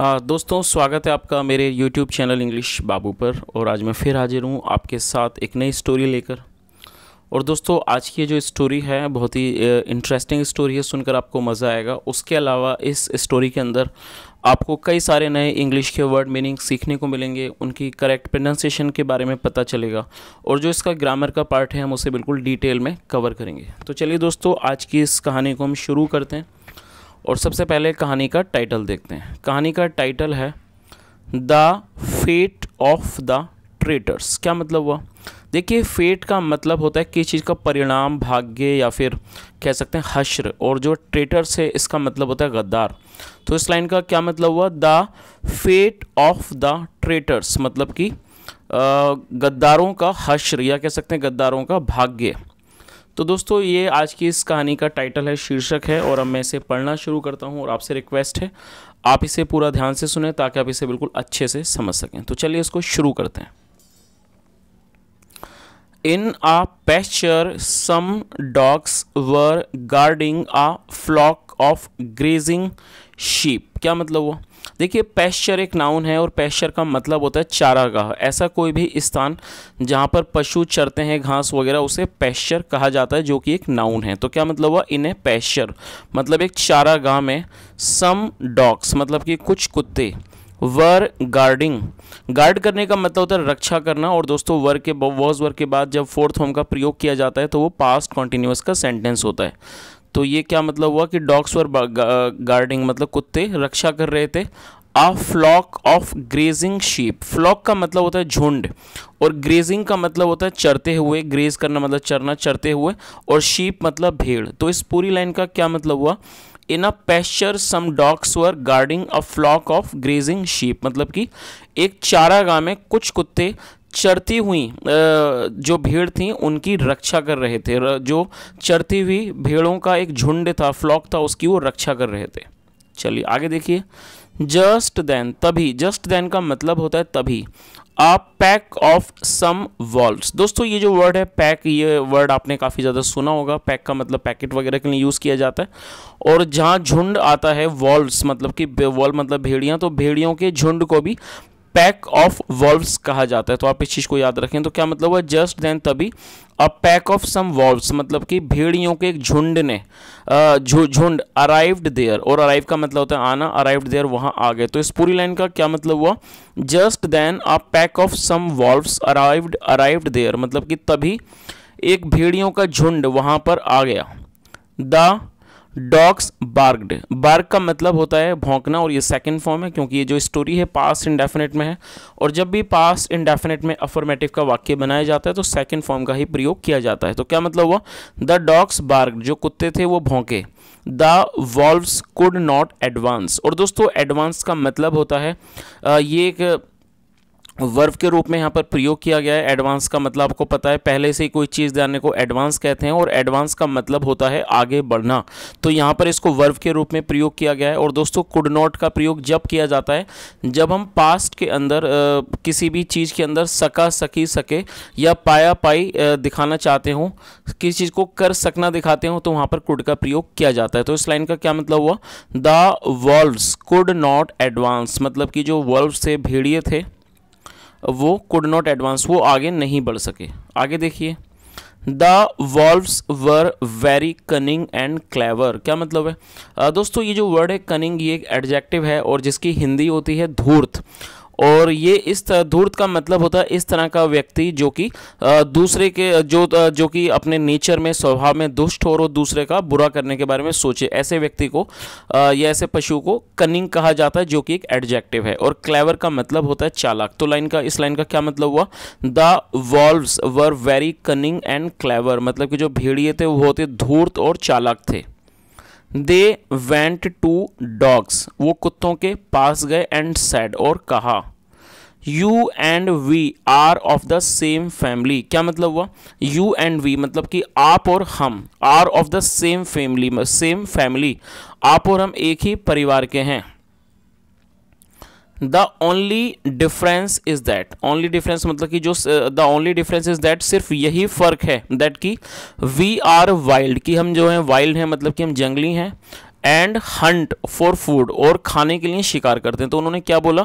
दोस्तों स्वागत है आपका मेरे YouTube चैनल इंग्लिश बाबू पर और आज मैं फिर हाजिर हूँ आपके साथ एक नई स्टोरी लेकर और दोस्तों आज की जो स्टोरी है बहुत ही इंटरेस्टिंग स्टोरी है सुनकर आपको मज़ा आएगा उसके अलावा इस स्टोरी के अंदर आपको कई सारे नए इंग्लिश के वर्ड मीनिंग सीखने को मिलेंगे उनकी करेक्ट प्रोनाउंसिएशन के बारे में पता चलेगा और जो इसका ग्रामर का पार्ट है हम उसे बिल्कुल डिटेल में कवर करेंगे तो चलिए दोस्तों आज की इस कहानी को हम शुरू करते हैं और सबसे पहले कहानी का टाइटल देखते हैं कहानी का टाइटल है the fate of the traitors क्या मतलब हुआ देखिए फेट का मतलब होता है किसी चीज़ का परिणाम भाग्य या फिर कह सकते हैं हश्र और जो ट्रेटर्स है इसका मतलब होता है गद्दार तो इस लाइन का क्या मतलब हुआ the fate of the traitors मतलब कि गद्दारों का हश्र या कह सकते हैं गद्दारों का भाग्य तो दोस्तों ये आज की इस कहानी का टाइटल है शीर्षक है और अब मैं इसे पढ़ना शुरू करता हूँ और आपसे रिक्वेस्ट है आप इसे पूरा ध्यान से सुने ताकि आप इसे बिल्कुल अच्छे से समझ सकें तो चलिए इसको शुरू करते हैं in a pasture some dogs were guarding a flock of grazing sheep क्या मतलब हुआ देखिए पैश्चर एक नाउन है और पैश्चर का मतलब होता है चारागाह ऐसा कोई भी स्थान जहाँ पर पशु चरते हैं घास वगैरह उसे पैश्चर कहा जाता है जो कि एक नाउन है तो क्या मतलब हुआ इन्हें पैश्चर मतलब एक चारागाह में सम डॉग्स मतलब कि कुछ कुत्ते वर गार्डिंग गार्ड करने का मतलब होता है रक्षा करना और दोस्तों वर के वॉज वर के बाद जब फोर्थ होम का प्रयोग किया जाता है तो वो पास्ट कॉन्टिन्यूस का सेंटेंस होता है तो ये क्या मतलब हुआ कि डॉग्स वर गार्डिंग मतलब कुत्ते रक्षा कर रहे थे a flock of grazing sheep flock का मतलब होता है झुंड और ग्रेजिंग का मतलब होता है चरते हुए ग्रेज करना मतलब चरना चरते हुए और शीप मतलब भेड़ तो इस पूरी लाइन का क्या मतलब हुआ in a pasture some dogs were guarding a flock of grazing sheep मतलब कि एक चारागाह में कुछ कुत्ते चढ़ती हुई जो भीड़ थी उनकी रक्षा कर रहे थे जो चढ़ती हुई भेड़ों का एक झुंड था फ्लॉक था उसकी वो रक्षा कर रहे थे चलिए आगे देखिए जस्ट देन तभी जस्ट देन का मतलब होता है तभी a pack of some wolves दोस्तों ये जो वर्ड है पैक ये वर्ड आपने काफ़ी ज़्यादा सुना होगा पैक का मतलब पैकेट वगैरह के लिए यूज़ किया जाता है और जहाँ झुंड आता है वॉल्व मतलब कि वॉल मतलब भेड़ियाँ तो भेड़ियों के झुंड को भी पैक ऑफ वॉल्व्स कहा जाता है तो आप इस चीज़ को याद रखें तो क्या मतलब हुआ जस्ट देन तभी a pack of some wolves मतलब कि भेड़ियों के एक झुंड ने झुंड अराइव्ड देयर और अराइव का मतलब होता है आना अराइव्ड देयर वहाँ आ गए तो इस पूरी लाइन का क्या मतलब हुआ just then a pack of some wolves arrived arrived there मतलब कि तभी एक भेड़ियों का झुंड वहाँ पर आ गया द डॉग्स बार्ग्ड बार्ग का मतलब होता है भौंकना और ये सेकेंड फॉर्म है क्योंकि ये जो स्टोरी है पास्ट इंडेफिनेट में है और जब भी पास्ट इंडेफिनेट में अफर्मेटिव का वाक्य बनाया जाता है तो सेकेंड फॉर्म का ही प्रयोग किया जाता है तो क्या मतलब हुआ द डॉग्स बार्ग जो कुत्ते थे वो भौंके the wolves could not advance और दोस्तों एडवांस का मतलब होता है ये एक वर्व के रूप में यहाँ पर प्रयोग किया गया है एडवांस का मतलब आपको पता है पहले से ही कोई चीज़ जानने को एडवांस कहते हैं और एडवांस का मतलब होता है आगे बढ़ना तो यहाँ पर इसको वर्व के रूप में प्रयोग किया गया है और दोस्तों कुड नॉट का प्रयोग जब किया जाता है जब हम पास्ट के अंदर आ, किसी भी चीज़ के अंदर सका सकी सके या पाया पाई आ, दिखाना चाहते हों किसी चीज़ को कर सकना दिखाते हों तो वहाँ पर कुड का प्रयोग किया जाता है तो इस लाइन का क्या मतलब हुआ the wolves could not advance मतलब कि जो वॉल्व्स से भेड़िए थे वो कुड नॉट एडवांस वो आगे नहीं बढ़ सके आगे देखिए the wolves were very cunning and clever क्या मतलब है दोस्तों ये जो वर्ड है कनिंग ये एक एडजेक्टिव है और जिसकी हिंदी होती है धूर्त और ये इस धूर्त का मतलब होता है इस तरह का व्यक्ति जो कि दूसरे के जो जो कि अपने नेचर में स्वभाव में दुष्ट हो और दूसरे का बुरा करने के बारे में सोचे ऐसे व्यक्ति को या ऐसे पशु को कनिंग कहा जाता है जो कि एक एडजेक्टिव है और क्लेवर का मतलब होता है चालाक तो लाइन का इस लाइन का क्या मतलब हुआ the wolves were very cunning and clever मतलब कि जो भेड़िए थे वो होते धूर्त और चालाक थे दे वेंट टू डॉग्स वो कुत्तों के पास गए एंड सैड और कहा you and we are of the same family क्या मतलब हुआ यू एंड वी मतलब कि आप और हम are of the same family same family आप और हम एक ही परिवार के हैं the only difference is that only difference मतलब कि जो the only difference is that सिर्फ यही फ़र्क है दैट कि वी आर वाइल्ड कि हम जो हैं वाइल्ड हैं मतलब कि हम जंगली हैं एंड हंट फॉर फूड और खाने के लिए शिकार करते हैं तो उन्होंने क्या बोला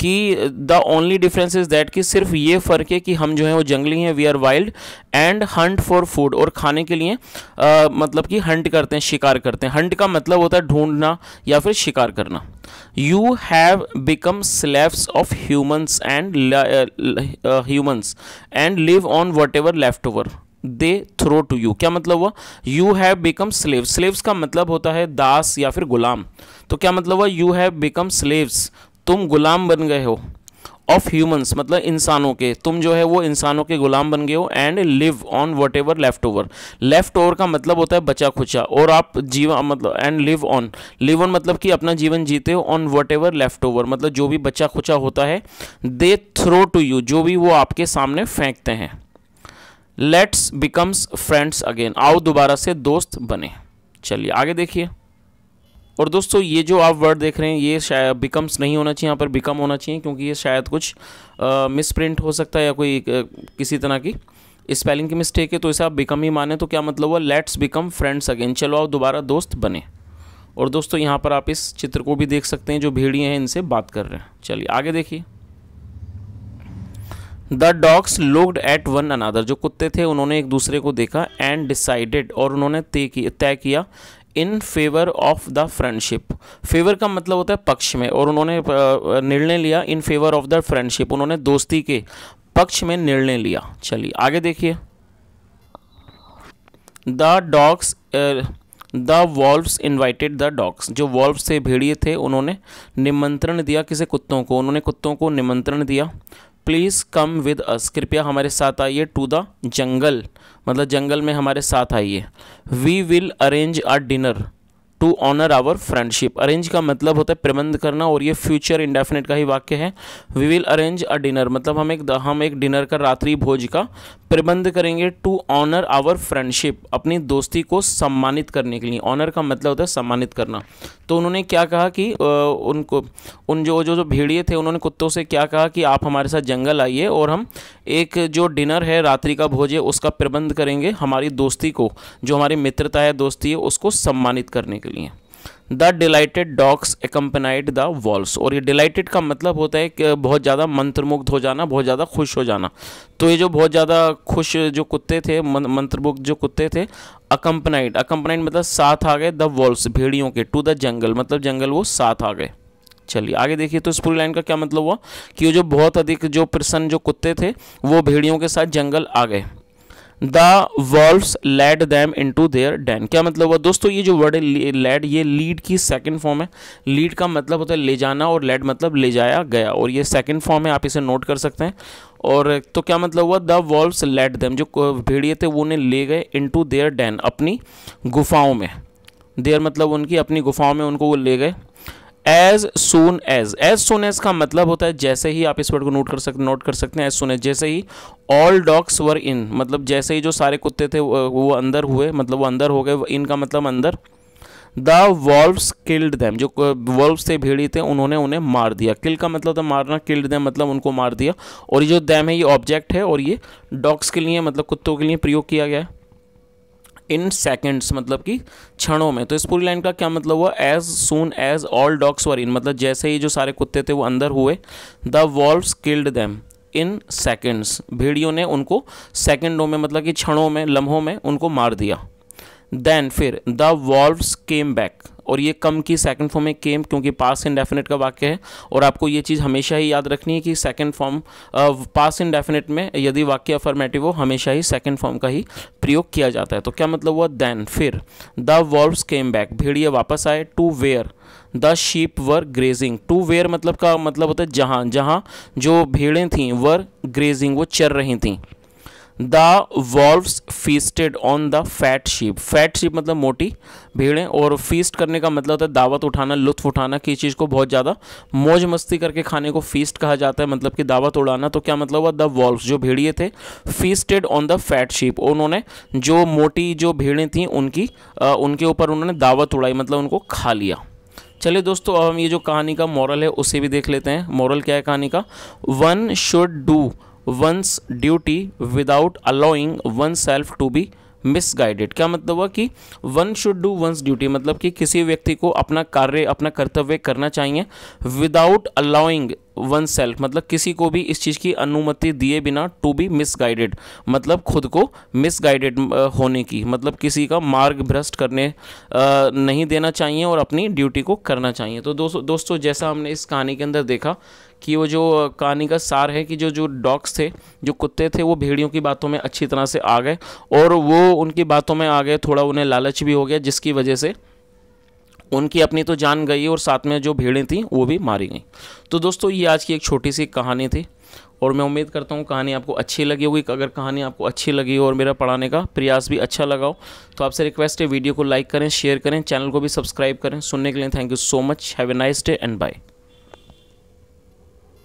कि the only difference is that कि सिर्फ ये फ़र्क है कि हम जो हैं वो जंगली हैं we are wild and hunt for food और खाने के लिए आ, मतलब कि हंट करते हैं शिकार करते हैं हंट का मतलब होता है ढूंढना या फिर शिकार करना you have become slaves of humans and humans and live on whatever left over they throw to you क्या मतलब हुआ you have become slave slaves का मतलब होता है दास या फिर गुलाम तो क्या मतलब हुआ यू हैव बिकम स्लेव्स तुम गुलाम बन गए हो ऑफ ह्यूमंस मतलब इंसानों के तुम जो है वो इंसानों के गुलाम बन गए हो and live on whatever left over left over का मतलब होता है बचा खुचा और आप जीवन मतलब and live on live on मतलब कि अपना जीवन जीते हो on whatever left over मतलब जो भी बचा खुचा होता है दे थ्रो टू यू जो भी वो आपके सामने फेंकते हैं लेट्स बिकम्स फ्रेंड्स अगेन आओ दोबारा से दोस्त बने चलिए आगे देखिए और दोस्तों ये जो आप वर्ड देख रहे हैं ये शायद बिकम्स नहीं होना चाहिए यहाँ पर बिकम होना चाहिए क्योंकि ये शायद कुछ मिसप्रिंट हो सकता है या कोई किसी तरह की स्पेलिंग की मिस्टेक है तो इसे आप बिकम ही माने तो क्या मतलब हुआ लेट्स बिकम फ्रेंड्स अगेन चलो आप दोबारा दोस्त बने और दोस्तों यहाँ पर आप इस चित्र को भी देख सकते हैं जो भेड़िए हैं इनसे बात कर रहे हैं चलिए आगे देखिए the dogs looked at one another जो कुत्ते थे उन्होंने एक दूसरे को देखा एंड डिसाइडेड और उन्होंने तय किया in favour of the friendship favour का मतलब होता है पक्ष में और उन्होंने निर्णय लिया in favour of the friendship उन्होंने दोस्ती के पक्ष में निर्णय लिया चलिए आगे देखिए the dogs the wolves invited the dogs जो वॉल्व्स थे भेड़िए थे उन्होंने निमंत्रण दिया किसे कुत्तों को उन्होंने कुत्तों को निमंत्रण दिया प्लीज़ कम विद अस कृपया हमारे साथ आइए टू द जंगल मतलब जंगल में हमारे साथ आइए we will arrange a dinner to honour our friendship arrange का मतलब होता है प्रबंध करना और ये फ्यूचर इंडेफिनेट का ही वाक्य है we will arrange a dinner मतलब हम एक हम एक डिनर का रात्रि भोज का प्रबंध करेंगे टू ऑनर आवर फ्रेंडशिप अपनी दोस्ती को सम्मानित करने के लिए ऑनर का मतलब होता है सम्मानित करना तो उन्होंने क्या कहा कि उनको उन जो जो जो भेड़िए थे उन्होंने कुत्तों से क्या कहा कि आप हमारे साथ जंगल आइए और हम एक जो डिनर है रात्रि का भोज है उसका प्रबंध करेंगे हमारी दोस्ती को जो हमारी मित्रता है दोस्ती है उसको सम्मानित करने के लिए the delighted dogs accompanied the wolves और ये डिलाइटेड का मतलब होता है कि बहुत ज़्यादा मंत्रमुग्ध हो जाना बहुत ज़्यादा खुश हो जाना तो ये जो बहुत ज़्यादा खुश जो कुत्ते थे मंत्रमुग्ध जो कुत्ते थे अकम्पनाइड अकम्पनाइड मतलब साथ आ गए द वॉल्स भेड़ियों के टू द जंगल मतलब जंगल वो साथ आ गए चलिए आगे देखिए तो इस पूरी लाइन का क्या मतलब हुआ कि वो जो बहुत अधिक जो प्रसन्न जो कुत्ते थे वो भेड़ियों के साथ जंगल आ गए the wolves led them into their den क्या मतलब हुआ दोस्तों ये जो वर्ड है लेड ये लीड की सेकेंड फॉर्म है लीड का मतलब होता है ले जाना और लेड मतलब ले जाया गया और ये सेकेंड फॉर्म है आप इसे नोट कर सकते हैं और तो क्या मतलब हुआ द वॉल्व्स लेड दैम जो भेड़िए थे वो उन्हें ले गए इन टू देयर डैन अपनी गुफाओं में देयर मतलब उनकी अपनी गुफाओं में उनको वो ले गए as soon as as soon as का मतलब होता है जैसे ही आप इस वर्ड को नोट कर सकते नोट कर सकते हैं एज सोन एज जैसे ही ऑल डॉग्स वर इन मतलब जैसे ही जो सारे कुत्ते थे वो अंदर हुए मतलब वो अंदर हो गए इन का मतलब अंदर द वॉल्व्स किल्ड दैम जो वॉल्व्स थे भेड़ी थे उन्होंने उन्हें मार दिया किल का मतलब था मारना किल्ड दैम मतलब उनको मार दिया और ये जो दैम है ये ऑब्जेक्ट है और ये डॉग्स के लिए मतलब कुत्तों के लिए प्रयोग किया गया है इन सेकेंड्स मतलब कि क्षणों में तो इस पूरी लाइन का क्या मतलब हुआ as soon as all dogs were in मतलब जैसे ही जो सारे कुत्ते थे वो अंदर हुए the wolves killed them in seconds भेड़ियों ने उनको सेकेंडों में मतलब कि क्षणों में लम्हों में उनको मार दिया देन फिर द वॉल्व्स केम बैक और ये कम की सेकंड फॉर्म में केम क्योंकि पास डेफिनेट का वाक्य है और आपको ये चीज़ हमेशा ही याद रखनी है कि सेकंड फॉर्म पास डेफिनेट में यदि वाक्य अफर्मेटिव हो हमेशा ही सेकंड फॉर्म का ही प्रयोग किया जाता है तो क्या मतलब हुआ देन फिर द वर्ब्स केम बैक भेड़िए वापस आए to where the sheep were grazing to where मतलब का मतलब होता है जहाँ जहाँ जो भेड़ें थीं वर ग्रेजिंग वो चर रही थीं the wolves feasted on the fat sheep fat sheep मतलब मोटी भीड़ें और फीस्ट करने का मतलब होता है दावत उठाना लुत्फ उठाना किसी चीज़ को बहुत ज़्यादा मौज मस्ती करके खाने को फीस्ट कहा जाता है मतलब कि दावत उड़ाना तो क्या मतलब हुआ द वॉल्व्स जो भेड़िए थे feasted on the fat sheep उन्होंने जो मोटी जो भीड़ें थी उनकी आ, उनके ऊपर उन्होंने दावत उड़ाई मतलब उनको खा लिया चलिए दोस्तों अब हम ये जो कहानी का मॉरल है उसे भी देख लेते हैं मॉरल क्या है कहानी का one should do one's duty without allowing oneself to be misguided क्या मतलब हुआ कि one should do one's duty मतलब कि किसी व्यक्ति को अपना कार्य अपना कर्तव्य करना चाहिए विदाउट अलाउइंग वन सेल्फ मतलब किसी को भी इस चीज़ की अनुमति दिए बिना टू बी मिसगाइडेड मतलब खुद को मिसगाइडेड होने की मतलब किसी का मार्ग भ्रष्ट करने नहीं देना चाहिए और अपनी ड्यूटी को करना चाहिए तो दोस्तों दोस्तों जैसा हमने इस कहानी के अंदर देखा कि वो जो कहानी का सार है कि जो जो डॉग्स थे जो कुत्ते थे वो भेड़ियों की बातों में अच्छी तरह से आ गए और वो उनकी बातों में आ गए थोड़ा उन्हें लालच भी हो गया जिसकी वजह से उनकी अपनी तो जान गई और साथ में जो भीड़ें थी वो भी मारी गई तो दोस्तों ये आज की एक छोटी सी कहानी थी और मैं उम्मीद करता हूँ कहानी आपको अच्छी लगी होगी अगर कहानी आपको अच्छी लगी हो और मेरा पढ़ाने का प्रयास भी अच्छा लगा हो तो आपसे रिक्वेस्ट है वीडियो को लाइक करें शेयर करें चैनल को भी सब्सक्राइब करें सुनने के लिए thank you so much have a nice day and bye